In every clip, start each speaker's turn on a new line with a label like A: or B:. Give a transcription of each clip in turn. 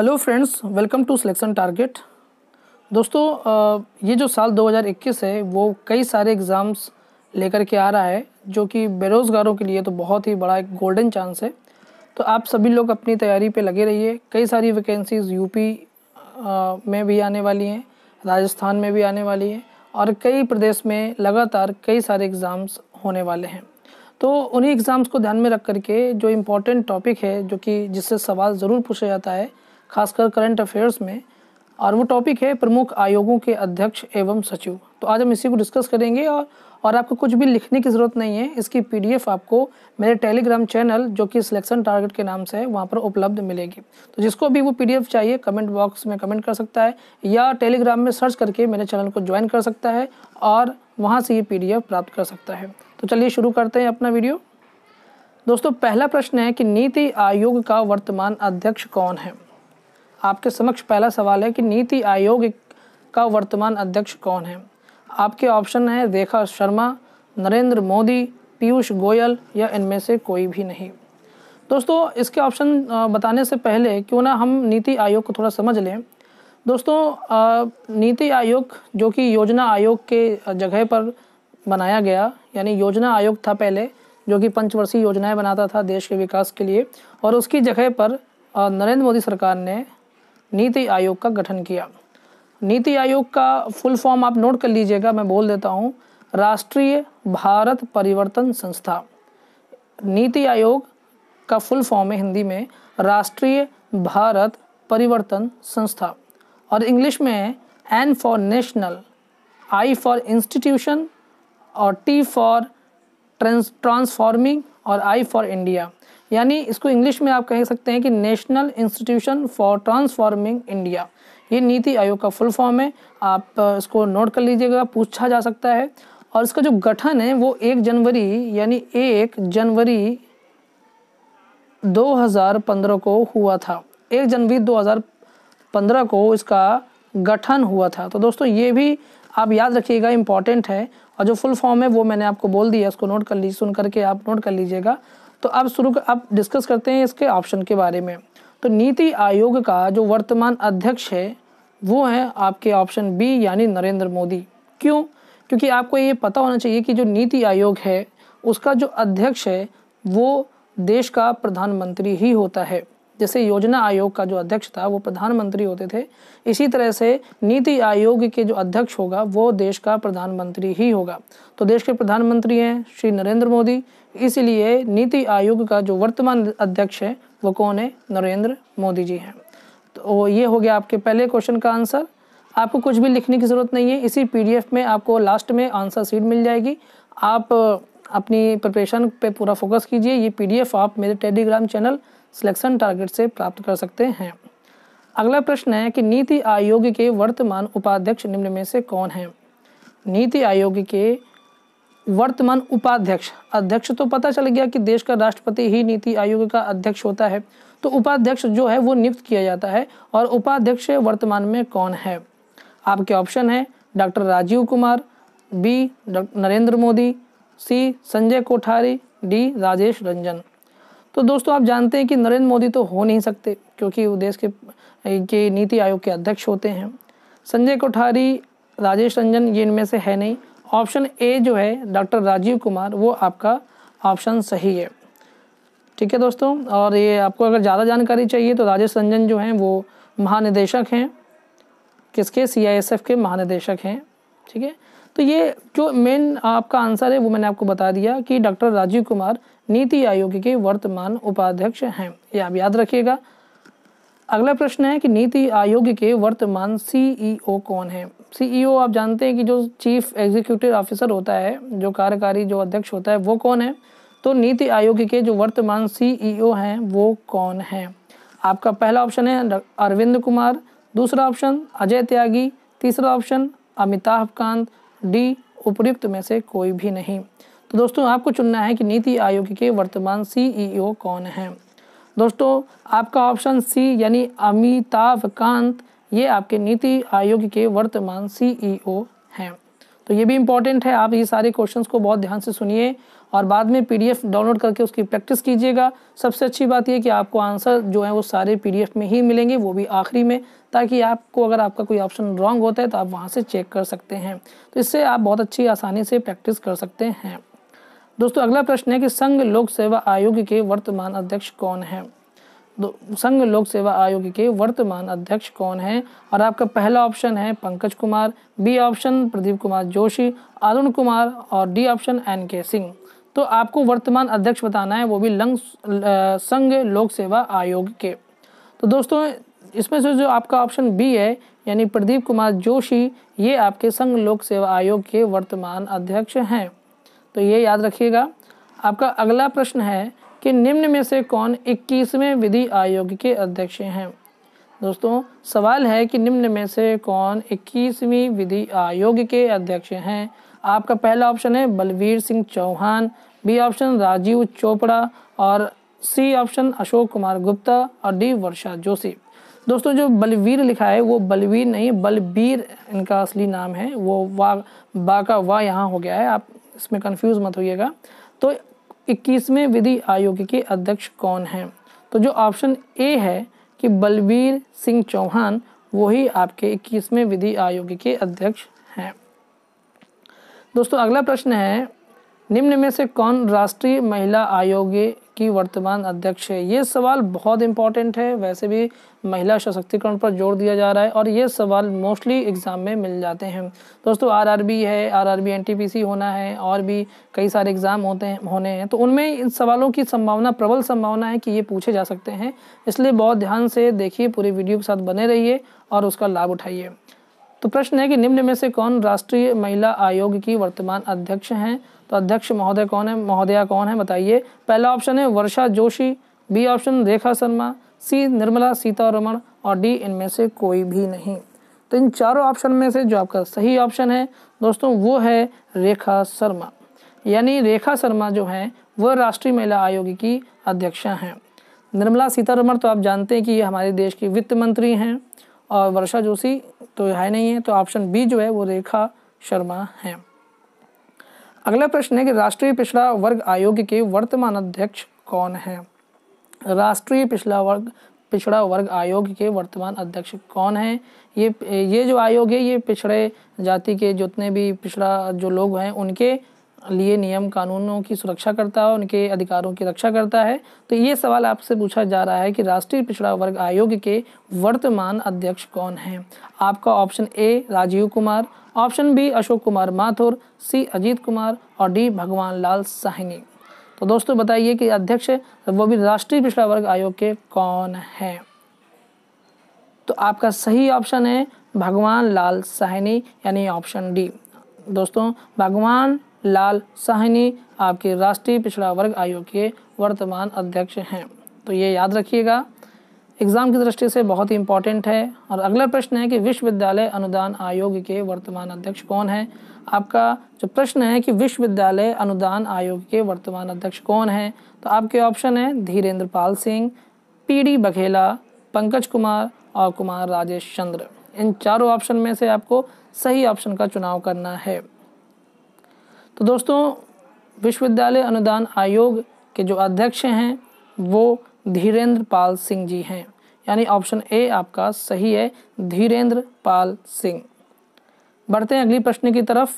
A: hello friends welcome to selection target दोस्तों ये जो साल 2021 है वो कई सारे एग्ज़ाम्स लेकर के आ रहा है जो कि बेरोज़गारों के लिए तो बहुत ही बड़ा एक गोल्डन चांस है तो आप सभी लोग अपनी तैयारी पे लगे रहिए कई सारी वैकेंसीज़ यूपी में भी आने वाली हैं राजस्थान में भी आने वाली हैं और कई प्रदेश में लगातार कई सारे एग्ज़ाम्स होने वाले हैं तो उन्हीं एग्ज़ाम्स को ध्यान में रख करके जो इम्पोर्टेंट टॉपिक है जो कि जिससे सवाल ज़रूर पूछा जाता है खासकर करंट अफेयर्स में और वो टॉपिक है प्रमुख आयोगों के अध्यक्ष एवं सचिव तो आज हम इसी को डिस्कस करेंगे और और आपको कुछ भी लिखने की ज़रूरत नहीं है इसकी पीडीएफ आपको मेरे टेलीग्राम चैनल जो कि सिलेक्शन टारगेट के नाम से है वहाँ पर उपलब्ध मिलेगी तो जिसको भी वो पीडीएफ चाहिए कमेंट बॉक्स में कमेंट कर सकता है या टेलीग्राम में सर्च करके मेरे चैनल को ज्वाइन कर सकता है और वहाँ से ये पी प्राप्त कर सकता है तो चलिए शुरू करते हैं अपना वीडियो दोस्तों पहला प्रश्न है कि नीति आयोग का वर्तमान अध्यक्ष कौन है आपके समक्ष पहला सवाल है कि नीति आयोग का वर्तमान अध्यक्ष कौन है आपके ऑप्शन हैं रेखा शर्मा नरेंद्र मोदी पीयूष गोयल या इनमें से कोई भी नहीं दोस्तों इसके ऑप्शन बताने से पहले क्यों ना हम नीति आयोग को थोड़ा समझ लें दोस्तों नीति आयोग जो कि योजना आयोग के जगह पर बनाया गया यानी योजना आयोग था पहले जो कि पंचवर्षीय योजनाएं बनाता था देश के विकास के लिए और उसकी जगह पर नरेंद्र मोदी सरकार ने नीति आयोग का गठन किया नीति आयोग का फुल फॉर्म आप नोट कर लीजिएगा मैं बोल देता हूँ राष्ट्रीय भारत परिवर्तन संस्था नीति आयोग का फुल फॉर्म है हिंदी में राष्ट्रीय भारत परिवर्तन संस्था और इंग्लिश में है N for national I for institution और टी फॉर ट्रांसफॉर्मिंग और आई फॉर इंडिया यानी इसको इंग्लिश में आप कह सकते हैं कि national institution for transforming India ये नीति आयोग का फुल फॉर्म है आप इसको नोट कर लीजिएगा पूछा जा सकता है और इसका जो गठन है वो एक जनवरी यानी एक जनवरी 2015 को हुआ था एक जनवरी 2015 को इसका गठन हुआ था तो दोस्तों ये भी आप याद रखिएगा इम्पॉर्टेंट है और जो फुल फॉर्म है वो मैंने आपको बोल दिया उसको नोट कर लीजिए सुन करके आप नोट कर लीजिएगा तो अब शुरू अब डिस्कस करते हैं इसके ऑप्शन के बारे में तो नीति आयोग का जो वर्तमान अध्यक्ष है वो है आपके ऑप्शन बी यानी नरेंद्र मोदी क्यों क्योंकि आपको ये पता होना चाहिए कि जो नीति आयोग है उसका जो अध्यक्ष है वो देश का प्रधानमंत्री ही होता है जैसे योजना आयोग का जो अध्यक्ष था वो प्रधानमंत्री होते थे इसी तरह से नीति आयोग के जो अध्यक्ष होगा वो देश का प्रधानमंत्री ही होगा तो देश के प्रधानमंत्री हैं श्री नरेंद्र मोदी इसलिए नीति आयोग का जो वर्तमान अध्यक्ष है वो कौन है नरेंद्र मोदी जी हैं तो ये हो गया आपके पहले क्वेश्चन का आंसर आपको कुछ भी लिखने की ज़रूरत नहीं है इसी पी में आपको लास्ट में आंसर सीट मिल जाएगी आप अपनी प्रिपरेशन पे पूरा फोकस कीजिए ये पीडीएफ आप मेरे टेलीग्राम चैनल सिलेक्शन टारगेट से प्राप्त कर सकते हैं अगला प्रश्न है कि नीति आयोग के वर्तमान उपाध्यक्ष निम्न में से कौन है नीति आयोग के वर्तमान उपाध्यक्ष अध्यक्ष तो पता चल गया कि देश का राष्ट्रपति ही नीति आयोग का अध्यक्ष होता है तो उपाध्यक्ष जो है वो नियुक्त किया जाता है और उपाध्यक्ष वर्तमान में कौन है आपके ऑप्शन है doctor Rajiv Kumar B Narendra Modi C Sanjay Kothari D Rajesh Ranjan तो दोस्तों आप जानते हैं कि नरेंद्र मोदी तो हो नहीं सकते क्योंकि वो देश के के नीति आयोग के अध्यक्ष होते हैं संजय कोठारी राजेश रंजन ये इनमें से है नहीं ऑप्शन ए जो है डॉक्टर राजीव कुमार वो आपका ऑप्शन सही है ठीक है दोस्तों और ये आपको अगर ज़्यादा जानकारी चाहिए तो राजेश रंजन जो हैं वो महानिदेशक हैं किसके सीआईएसएफ के महानिदेशक हैं ठीक है तो ये जो मेन आपका आंसर है वो मैंने आपको बता दिया कि डॉक्टर राजीव कुमार नीति आयोग के वर्तमान उपाध्यक्ष हैं ये आप याद रखिएगा अगला प्रश्न है कि नीति आयोग के वर्तमान सीईओ e कौन है सीईओ e आप जानते हैं कि जो चीफ एग्जीक्यूटिव ऑफिसर होता है जो कार्यकारी जो अध्यक्ष होता है वो कौन है तो नीति आयोग के जो वर्तमान सीईओ e हैं वो कौन हैं आपका पहला ऑप्शन है अरविंद कुमार दूसरा ऑप्शन अजय त्यागी तीसरा ऑप्शन अमिताभ कांत डी उपयुक्त में से कोई भी नहीं तो दोस्तों आपको चुनना है कि नीति आयोग के वर्तमान सीईओ e कौन हैं दोस्तों आपका ऑप्शन सी यानी अमिताभ कांत ये आपके नीति आयोग के वर्तमान सीईओ e हैं तो ये भी इम्पॉर्टेंट है आप ये सारे क्वेश्चंस को बहुत ध्यान से सुनिए और बाद में पीडीएफ डाउनलोड करके उसकी प्रैक्टिस कीजिएगा सबसे अच्छी बात यह कि आपको आंसर जो है वो सारे पीडीएफ में ही मिलेंगे वो भी आखिरी में ताकि आपको अगर आपका कोई ऑप्शन रॉन्ग होता है तो आप वहाँ से चेक कर सकते हैं तो इससे आप बहुत अच्छी आसानी से प्रैक्टिस कर सकते हैं दोस्तों अगला प्रश्न है कि संघ लोक सेवा आयोग के वर्तमान अध्यक्ष कौन हैं संघ लोक सेवा आयोग के वर्तमान अध्यक्ष कौन हैं और आपका पहला ऑप्शन है पंकज कुमार बी ऑप्शन प्रदीप कुमार जोशी अरुण कुमार और डी ऑप्शन एन के सिंह तो आपको वर्तमान अध्यक्ष बताना है वो भी लंग संघ लोक सेवा आयोग के तो दोस्तों इसमें से जो आपका ऑप्शन बी है यानी प्रदीप कुमार जोशी ये आपके संघ लोक सेवा आयोग के वर्तमान अध्यक्ष हैं तो ये याद रखिएगा आपका अगला प्रश्न है कि निम्न में से कौन इक्कीसवें विधि आयोग के अध्यक्ष हैं दोस्तों सवाल है कि निम्न में से कौन इक्कीसवीं विधि आयोग के अध्यक्ष हैं आपका पहला ऑप्शन है बलवीर सिंह चौहान बी ऑप्शन राजीव चोपड़ा और सी ऑप्शन अशोक कुमार गुप्ता और डी वर्षा जोशी दोस्तों जो बलवीर लिखा है वो बलवीर नहीं बलबीर इनका असली नाम है वो वा बा का वाह यहाँ हो गया है आप इसमें कन्फ्यूज़ मत होइएगा तो इक्कीसवें विधि आयोग के अध्यक्ष कौन हैं तो जो ऑप्शन ए है कि बलबीर सिंह चौहान वही आपके इक्कीसवें विधि आयोग के अध्यक्ष हैं दोस्तों अगला प्रश्न है निम्न में से कौन राष्ट्रीय महिला आयोग की वर्तमान अध्यक्ष है ये सवाल बहुत इंपॉर्टेंट है वैसे भी महिला सशक्तिकरण पर जोर दिया जा रहा है और ये सवाल मोस्टली एग्ज़ाम में मिल जाते हैं दोस्तों आरआरबी है आरआरबी एनटीपीसी होना है और भी कई सारे एग्ज़ाम होते हैं होने हैं तो उनमें इन सवालों की संभावना प्रबल संभावना है कि ये पूछे जा सकते हैं इसलिए बहुत ध्यान से देखिए पूरी वीडियो के साथ बने रहिए और उसका लाभ उठाइए तो प्रश्न है कि निम्न में से कौन राष्ट्रीय महिला आयोग की वर्तमान अध्यक्ष हैं तो अध्यक्ष महोदय कौन है महोदया कौन है बताइए पहला ऑप्शन है Varsha Joshi B option Rekha Sharma C Nirmala Sitharaman और डी इनमें से कोई भी नहीं तो इन चारों ऑप्शन में से जो आपका सही ऑप्शन है दोस्तों वो है रेखा शर्मा यानी रेखा शर्मा जो हैं वह राष्ट्रीय महिला आयोग की अध्यक्षा हैं निर्मला सीतारमण तो आप जानते हैं कि ये हमारे देश की वित्त मंत्री हैं और वर्षा जोशी तो है नहीं है तो ऑप्शन बी जो है वो रेखा शर्मा हैं अगला प्रश्न है कि राष्ट्रीय पिछड़ा वर्ग आयोग के वर्तमान अध्यक्ष कौन है राष्ट्रीय पिछड़ा वर्ग पिछड़ा वर्ग आयोग के वर्तमान अध्यक्ष कौन है ये ये जो आयोग है ये पिछड़े जाति के जितने भी पिछड़ा जो लोग हैं उनके लिए नियम कानूनों की सुरक्षा करता है उनके अधिकारों की रक्षा करता है तो ये सवाल आपसे पूछा जा रहा है कि राष्ट्रीय पिछड़ा वर्ग आयोग के वर्तमान अध्यक्ष कौन हैं आपका option A Rajiv Kumar option B Ashok Kumar Mathur C Ajit Kumar और डी भगवान लाल साहनी तो दोस्तों बताइए कि अध्यक्ष वो भी राष्ट्रीय पिछड़ा वर्ग आयोग के कौन हैं तो आपका सही ऑप्शन है भगवान लाल साहनी यानी ऑप्शन डी दोस्तों भगवान लाल साहनी आपके राष्ट्रीय पिछड़ा वर्ग आयोग के वर्तमान अध्यक्ष हैं तो ये याद रखिएगा एग्ज़ाम की दृष्टि से बहुत ही इंपॉर्टेंट है और अगला प्रश्न है कि विश्वविद्यालय अनुदान आयोग के वर्तमान अध्यक्ष कौन है आपका जो प्रश्न है कि विश्वविद्यालय अनुदान आयोग के वर्तमान अध्यक्ष कौन है तो आपके ऑप्शन है धीरेंद्र पाल सिंह पी डी बघेला पंकज कुमार और कुमार राजेश चंद्र इन चारों ऑप्शन में से आपको सही ऑप्शन का चुनाव करना है तो दोस्तों विश्वविद्यालय अनुदान आयोग के जो अध्यक्ष हैं वो धीरेंद्र पाल सिंह जी हैं यानी ऑप्शन ए आपका सही है धीरेंद्र पाल सिंह बढ़ते हैं अगली प्रश्न की तरफ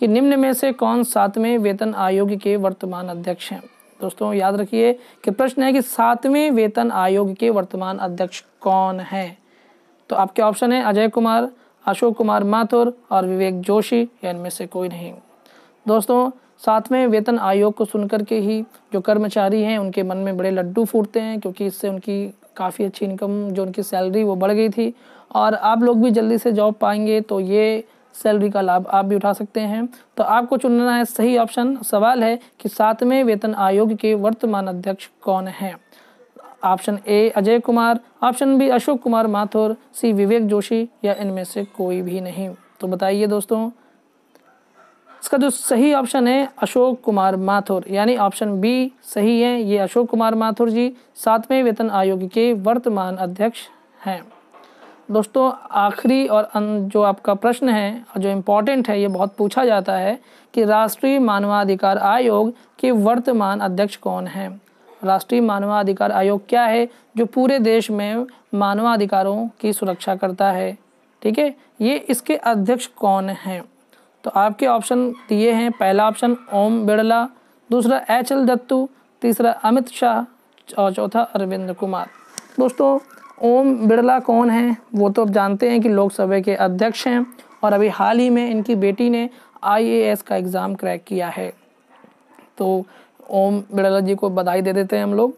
A: कि निम्न में से कौन सातवें वेतन आयोग के वर्तमान अध्यक्ष हैं दोस्तों याद रखिए कि प्रश्न है कि सातवें वेतन आयोग के वर्तमान अध्यक्ष कौन हैं तो आपके ऑप्शन है अजय कुमार अशोक कुमार माथुर और विवेक जोशी या इनमें से कोई नहीं दोस्तों सातवें वेतन आयोग को सुनकर के ही जो कर्मचारी हैं उनके मन में बड़े लड्डू फूटते हैं क्योंकि इससे उनकी काफ़ी अच्छी इनकम जो उनकी सैलरी वो बढ़ गई थी और आप लोग भी जल्दी से जॉब पाएंगे तो ये सैलरी का लाभ आप भी उठा सकते हैं तो आपको चुनना है सही ऑप्शन सवाल है कि सातवें वेतन आयोग के वर्तमान अध्यक्ष कौन हैं option A Ajay Kumar option B Ashok Kumar Mathur C Vivek Joshi या इनमें से कोई भी नहीं तो बताइए दोस्तों इसका जो सही ऑप्शन है अशोक कुमार माथुर यानी ऑप्शन बी सही है ये अशोक कुमार माथुर जी सातवें वेतन आयोग के वर्तमान अध्यक्ष हैं दोस्तों आखिरी और अं-, जो आपका प्रश्न है जो इम्पोर्टेंट है ये बहुत पूछा जाता है कि राष्ट्रीय मानवाधिकार आयोग के वर्तमान अध्यक्ष कौन हैं राष्ट्रीय मानवाधिकार आयोग क्या है जो पूरे देश में मानवाधिकारों की सुरक्षा करता है ठीक है ये इसके अध्यक्ष कौन हैं तो आपके ऑप्शन दिए हैं पहला ऑप्शन ओम बिड़ला दूसरा एच एल दत्तू तीसरा अमित शाह और चौथा अरविंद कुमार दोस्तों ओम बिड़ला कौन है वो तो आप जानते हैं कि लोकसभा के अध्यक्ष हैं और अभी हाल ही में इनकी बेटी ने आईएएस का एग्ज़ाम क्रैक किया है तो ओम बिड़ला जी को बधाई दे देते हैं हम लोग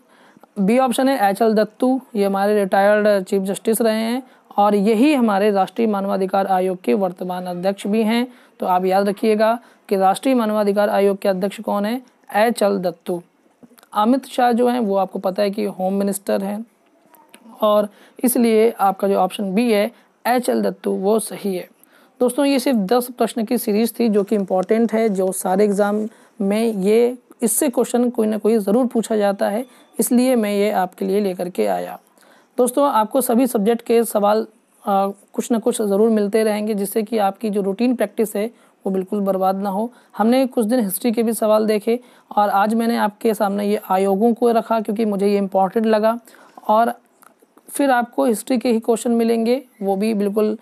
A: बी ऑप्शन है एच एल दत्तू ये हमारे रिटायर्ड चीफ जस्टिस रहे हैं और यही हमारे राष्ट्रीय मानवाधिकार आयोग के वर्तमान अध्यक्ष भी हैं तो आप याद रखिएगा कि राष्ट्रीय मानवाधिकार आयोग के अध्यक्ष कौन है एच एल दत्तू अमित शाह जो हैं वो आपको पता है कि होम मिनिस्टर हैं और इसलिए आपका जो ऑप्शन बी है एच एल दत्तू वो सही है दोस्तों ये सिर्फ दस प्रश्न की सीरीज़ थी जो कि इम्पॉर्टेंट है जो सारे एग्ज़ाम में ये इससे क्वेश्चन कोई ना कोई ज़रूर पूछा जाता है इसलिए मैं ये आपके लिए लेकर के आया दोस्तों आपको सभी सब्जेक्ट के सवाल आ, कुछ ना कुछ ज़रूर मिलते रहेंगे जिससे कि आपकी जो रूटीन प्रैक्टिस है वो बिल्कुल बर्बाद ना हो हमने कुछ दिन हिस्ट्री के भी सवाल देखे और आज मैंने आपके सामने ये आयोगों को रखा क्योंकि मुझे ये इम्पॉर्टेंट लगा और फिर आपको हिस्ट्री के ही क्वेश्चन मिलेंगे वो भी बिल्कुल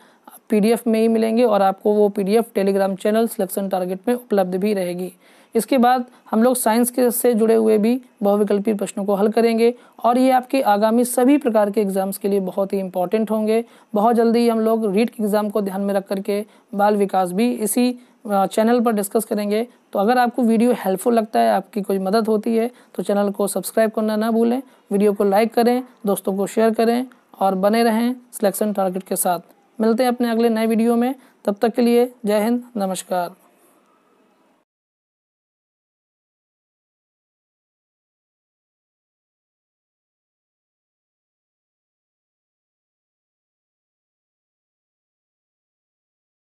A: पीडीएफ में ही मिलेंगे और आपको वो PDF Telegram channel selection target में उपलब्ध भी रहेगी इसके बाद हम लोग साइंस के से जुड़े हुए भी बहुविकल्पी प्रश्नों को हल करेंगे और ये आपके आगामी सभी प्रकार के एग्ज़ाम्स के लिए बहुत ही इंपॉर्टेंट होंगे बहुत जल्दी हम लोग रीट के एग्ज़ाम को ध्यान में रख करके बाल विकास भी इसी चैनल पर डिस्कस करेंगे तो अगर आपको वीडियो हेल्पफुल लगता है आपकी कोई मदद होती है तो चैनल को सब्सक्राइब करना ना भूलें वीडियो को लाइक करें दोस्तों को शेयर करें और बने रहें सिलेक्शन टारगेट के साथ मिलते हैं अपने अगले नए वीडियो में तब तक के लिए जय हिंद नमस्कार